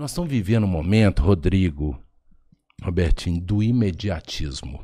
Nós estamos vivendo um momento, Rodrigo, Robertinho, do imediatismo.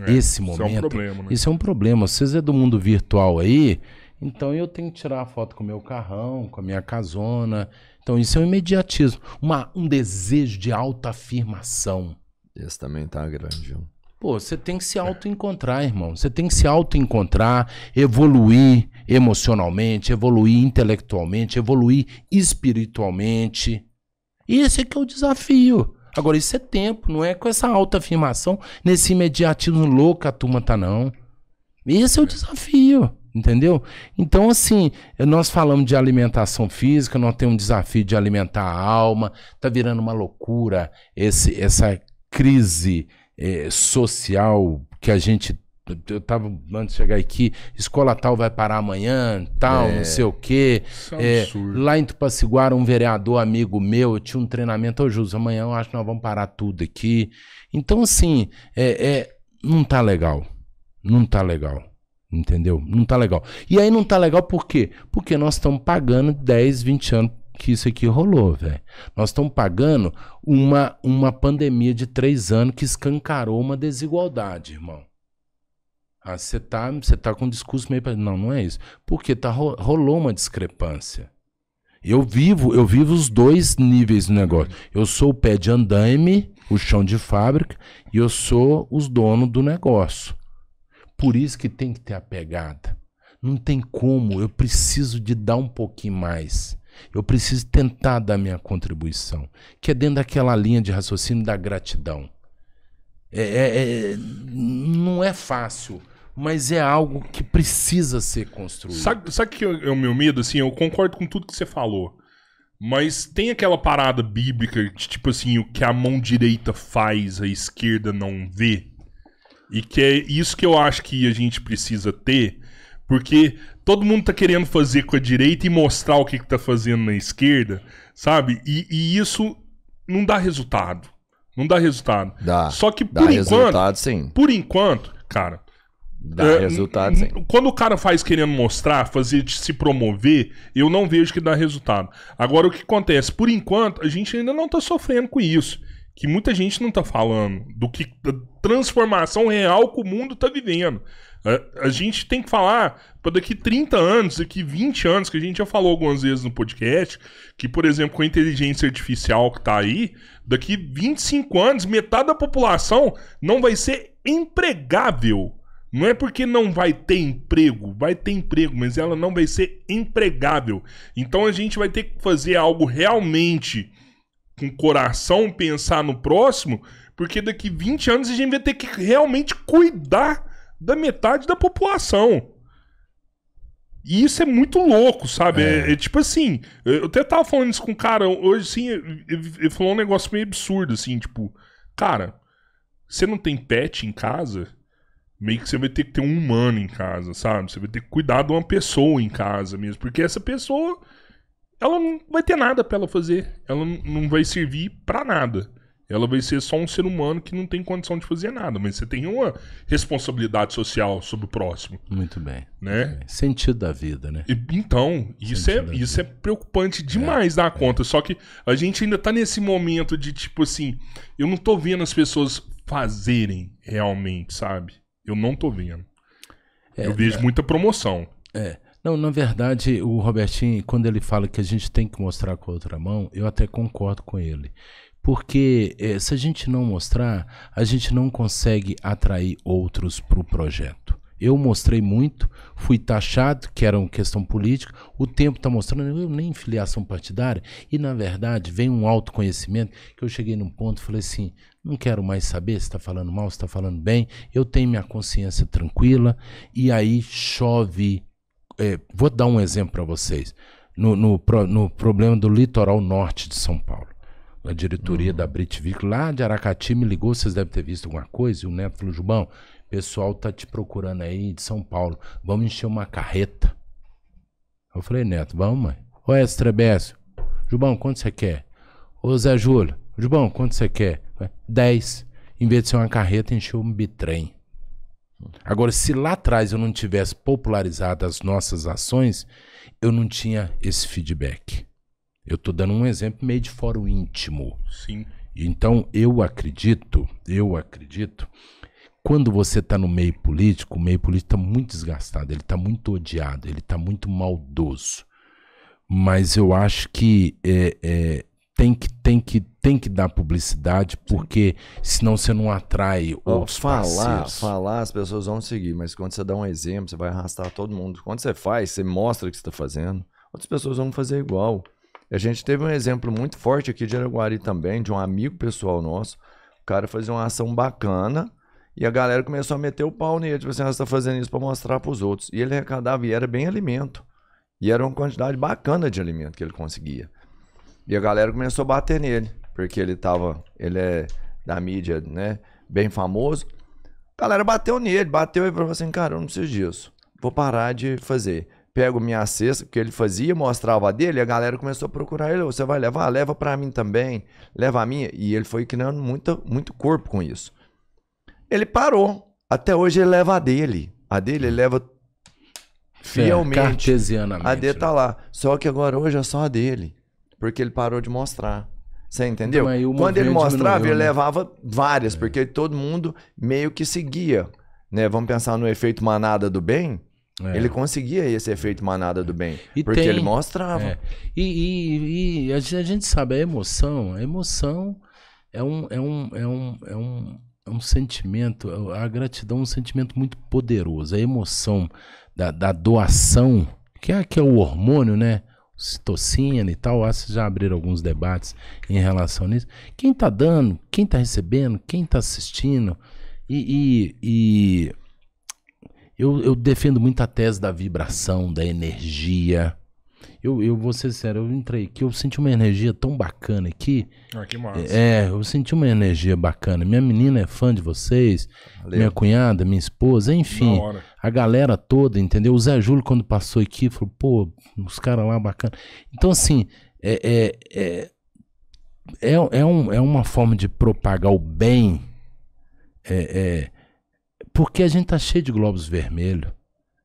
É, esse momento. Isso é um problema. Né? Isso é um problema. Vocês é do mundo virtual aí, então eu tenho que tirar a foto com o meu carrão, com a minha casona. Então isso é um imediatismo. Uma, um desejo de autoafirmação. Esse também tá grande, viu? Pô, você tem que se auto-encontrar, irmão. Você tem que se auto-encontrar, evoluir emocionalmente, evoluir intelectualmente, evoluir espiritualmente. esse é que é o desafio. Agora, isso é tempo, não é com essa autoafirmação, nesse imediatismo louco que a turma tá, não. Esse é o desafio, entendeu? Então, assim, nós falamos de alimentação física, nós temos um desafio de alimentar a alma, tá virando uma loucura esse, essa crise é, social que a gente. Eu tava antes de chegar aqui, escola tal vai parar amanhã, tal, é, não sei o quê. É, é lá em Tupaciguara, um vereador amigo meu tinha um treinamento. Ô, Jus, amanhã eu acho que nós vamos parar tudo aqui. Então, assim, é, é, não tá legal. Não tá legal. Entendeu? Não tá legal. E aí não tá legal por quê? Porque nós estamos pagando 10, 20 anos que isso aqui rolou, velho. Nós estamos pagando uma, uma pandemia de três anos que escancarou uma desigualdade, irmão. Ah, você tá, cê tá com um discurso meio. Não, não é isso. Porque tá, rolou uma discrepância. Eu vivo, eu vivo os dois níveis do negócio. Eu sou o pé de andaime, o chão de fábrica, e eu sou os donos do negócio. Por isso que tem que ter a pegada. Não tem como, eu preciso de dar um pouquinho mais. Eu preciso tentar dar minha contribuição, que é dentro daquela linha de raciocínio da gratidão. É, é, é, não é fácil, mas é algo que precisa ser construído. Sabe, sabe que é o meu medo? Assim, eu concordo com tudo que você falou. Mas tem aquela parada bíblica de tipo assim, o que a mão direita faz, a esquerda não vê. E que é isso que eu acho que a gente precisa ter porque todo mundo tá querendo fazer com a direita e mostrar o que, que tá fazendo na esquerda, sabe? E, e isso não dá resultado. Não dá resultado. Dá. Só que por dá enquanto. Resultado, sim. Por enquanto, cara. Dá é, resultado, sim. Quando o cara faz querendo mostrar, fazer de se promover, eu não vejo que dá resultado. Agora, o que acontece? Por enquanto, a gente ainda não tá sofrendo com isso. Que muita gente não tá falando do que da transformação real que o mundo tá vivendo. A, a gente tem que falar para daqui 30 anos, daqui 20 anos, que a gente já falou algumas vezes no podcast, que, por exemplo, com a inteligência artificial que está aí, daqui 25 anos, metade da população não vai ser empregável. Não é porque não vai ter emprego, vai ter emprego, mas ela não vai ser empregável. Então a gente vai ter que fazer algo realmente com coração, pensar no próximo, porque daqui 20 anos a gente vai ter que realmente cuidar da metade da população. E isso é muito louco, sabe? É. É, é, tipo assim, eu até tava falando isso com um cara hoje, sim, ele falou um negócio meio absurdo, assim, tipo, cara, você não tem pet em casa? Meio que você vai ter que ter um humano em casa, sabe? Você vai ter que cuidar de uma pessoa em casa mesmo, porque essa pessoa, ela não vai ter nada para ela fazer, ela não vai servir para nada. Ela vai ser só um ser humano que não tem condição de fazer nada, mas você tem uma responsabilidade social sobre o próximo. Muito bem. Né? Sentido da vida, né? E, então, isso é isso é preocupante é. demais é, da conta. É. Só que a gente ainda tá nesse momento de tipo assim, eu não tô vendo as pessoas fazerem realmente, sabe? Eu não tô vendo. É, eu vejo é. muita promoção. É. Não, na verdade, o Robertinho, quando ele fala que a gente tem que mostrar com a outra mão, eu até concordo com ele. Porque é, se a gente não mostrar, a gente não consegue atrair outros para o projeto. Eu mostrei muito, fui taxado, que era uma questão política, o tempo está mostrando, eu nem filiação partidária, e na verdade vem um autoconhecimento que eu cheguei num ponto e falei assim: não quero mais saber se está falando mal, se está falando bem, eu tenho minha consciência tranquila, e aí chove. É, vou dar um exemplo para vocês, no, no, no problema do litoral norte de São Paulo a diretoria uhum. da Britvic lá de Aracati me ligou, vocês devem ter visto alguma coisa, e o Neto falou, Jubão, pessoal tá te procurando aí de São Paulo, vamos encher uma carreta. Eu falei, Neto, vamos, mãe. Ô, Estrebécio. Jubão, quanto você quer? Ô, Zé Júlio. Jubão, quanto você quer? É, dez. Em vez de ser uma carreta, encheu um bitrem. Agora, se lá atrás eu não tivesse popularizado as nossas ações, eu não tinha esse feedback. Eu estou dando um exemplo meio de fórum íntimo. Sim. Então eu acredito, eu acredito, quando você está no meio político, o meio político está muito desgastado, ele está muito odiado, ele está muito maldoso. Mas eu acho que é, é, tem que tem que tem que dar publicidade porque senão você não atrai Bom, outros falar parceiros. falar as pessoas vão seguir mas quando você dá um exemplo você vai arrastar todo mundo quando você faz você mostra o que está fazendo outras pessoas vão fazer igual a gente teve um exemplo muito forte aqui de Araguari também, de um amigo pessoal nosso. O cara fazia uma ação bacana e a galera começou a meter o pau nele. Tipo assim, ah, você está fazendo isso para mostrar para os outros. E ele arrecadava e era bem alimento. E era uma quantidade bacana de alimento que ele conseguia. E a galera começou a bater nele, porque ele tava, ele é da mídia, né, bem famoso. A galera bateu nele, bateu e falou assim, cara, eu não preciso disso. Vou parar de fazer pego minha cesta, que ele fazia, mostrava a dele, a galera começou a procurar ele. Você vai levar? Leva para mim também. Leva a minha. E ele foi criando muito muito corpo com isso. Ele parou. Até hoje ele leva a dele. A dele ele leva fielmente. É, cartesianamente. A dele né? tá lá. Só que agora hoje é só a dele. Porque ele parou de mostrar. Você entendeu? Então, Quando ele mostrava, ele né? levava várias, é. porque todo mundo meio que seguia. Né? Vamos pensar no efeito manada do bem é. Ele conseguia esse efeito manada do é. bem. E porque tem, ele mostrava. É. E, e, e, a gente sabe, a emoção, a emoção é um, é um, é um, é um, é um sentimento, a gratidão é um sentimento muito poderoso. A emoção da, da doação, que é, que é o hormônio, né? Citocina e tal, ah, já abriram alguns debates em relação nisso. Quem está dando, quem está recebendo, quem está assistindo, e, e, e eu, eu defendo muito a tese da vibração, da energia. Eu, eu vou ser sério, eu entrei aqui, eu senti uma energia tão bacana aqui. Ah, que massa. É, eu senti uma energia bacana. Minha menina é fã de vocês, Valeu. minha cunhada, minha esposa, enfim. A galera toda, entendeu? O Zé Júlio, quando passou aqui, falou, pô, os caras lá bacana. Então, assim, é, é, é, é, um, é uma forma de propagar o bem. É, é, porque a gente está cheio de globos vermelhos.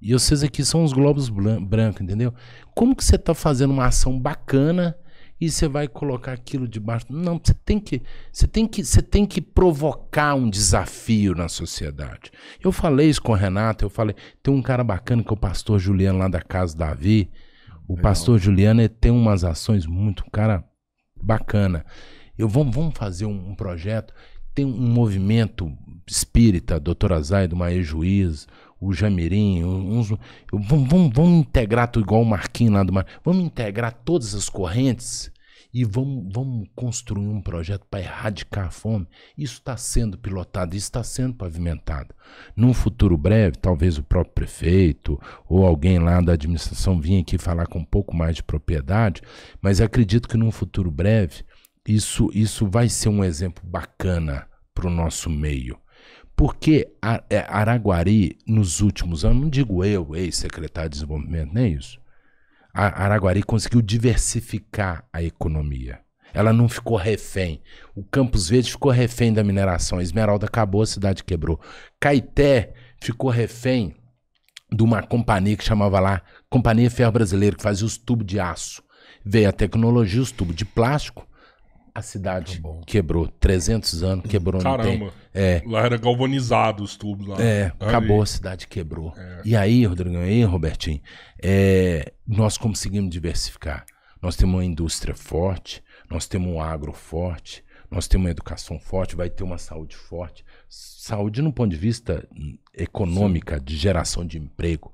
E vocês aqui são os globos brancos, entendeu? Como que você está fazendo uma ação bacana e você vai colocar aquilo debaixo? Não, você tem que, você tem que, você tem que provocar um desafio na sociedade. Eu falei isso com o Renato, eu falei, tem um cara bacana que é o pastor Juliano lá da casa Davi. O Legal. pastor Juliano tem umas ações muito, um cara bacana. Eu vamos, vamos fazer um, um projeto tem um movimento espírita, doutora do Maê Juiz, o Jamirim, uns, vamos, vamos, vamos integrar tudo igual o Marquinhos lá do Mar. Vamos integrar todas as correntes e vamos, vamos construir um projeto para erradicar a fome. Isso está sendo pilotado, isso está sendo pavimentado. Num futuro breve, talvez o próprio prefeito ou alguém lá da administração vinha aqui falar com um pouco mais de propriedade, mas acredito que num futuro breve isso, isso vai ser um exemplo bacana para o nosso meio. Porque é, Araguari, nos últimos anos, não digo eu, ex-secretário de desenvolvimento, nem isso. A Araguari conseguiu diversificar a economia. Ela não ficou refém. O Campos Verde ficou refém da mineração. A Esmeralda acabou, a cidade quebrou. Caeté ficou refém de uma companhia que chamava lá Companhia Ferro Brasileira, que fazia os tubos de aço. Veio a tecnologia, os tubos de plástico, a cidade tá quebrou. 300 anos quebrou. Caramba. É. Lá era galvanizado os tubos. Lá. É, acabou, a cidade quebrou. É. E aí, Rodrigo, aí, Robertinho, é, nós conseguimos diversificar. Nós temos uma indústria forte, nós temos um agro forte, nós temos uma educação forte, vai ter uma saúde forte. Saúde no ponto de vista hum, econômica, Sim. de geração de emprego.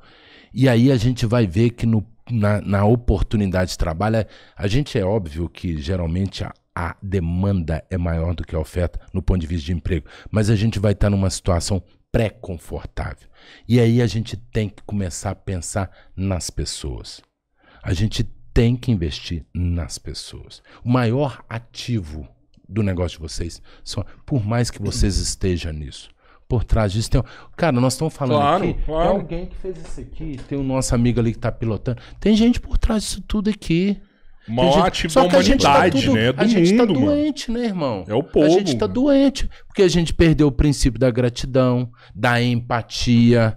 E aí a gente vai ver que no na, na, oportunidade de trabalho, é, a gente é óbvio que geralmente a, a demanda é maior do que a oferta no ponto de vista de emprego, mas a gente vai estar numa situação pré-confortável. E aí a gente tem que começar a pensar nas pessoas. A gente tem que investir nas pessoas. O maior ativo do negócio de vocês, são, por mais que vocês estejam nisso, por trás disso tem. Cara, nós estamos falando claro, aqui. Claro. Tem alguém que fez isso aqui, tem o nosso amigo ali que está pilotando. Tem gente por trás disso tudo aqui. Uma gente... ótima Só que a gente tá tudo... né? Do a gente tá doente, né, irmão? É o povo. A gente tá mano. doente. Porque a gente perdeu o princípio da gratidão, da empatia.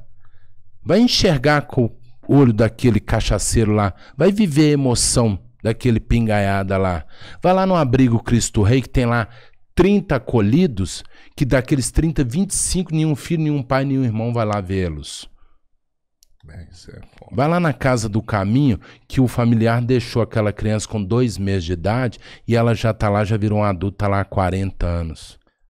Vai enxergar com o olho daquele cachaceiro lá. Vai viver a emoção daquele pingaiada lá. Vai lá no abrigo Cristo Rei, que tem lá 30 acolhidos, que daqueles 30, 25, nenhum filho, nenhum pai, nenhum irmão vai lá vê-los. É, isso é foda. Vai lá na casa do caminho que o familiar deixou aquela criança com dois meses de idade e ela já tá lá, já virou um adulta tá lá há 40 anos.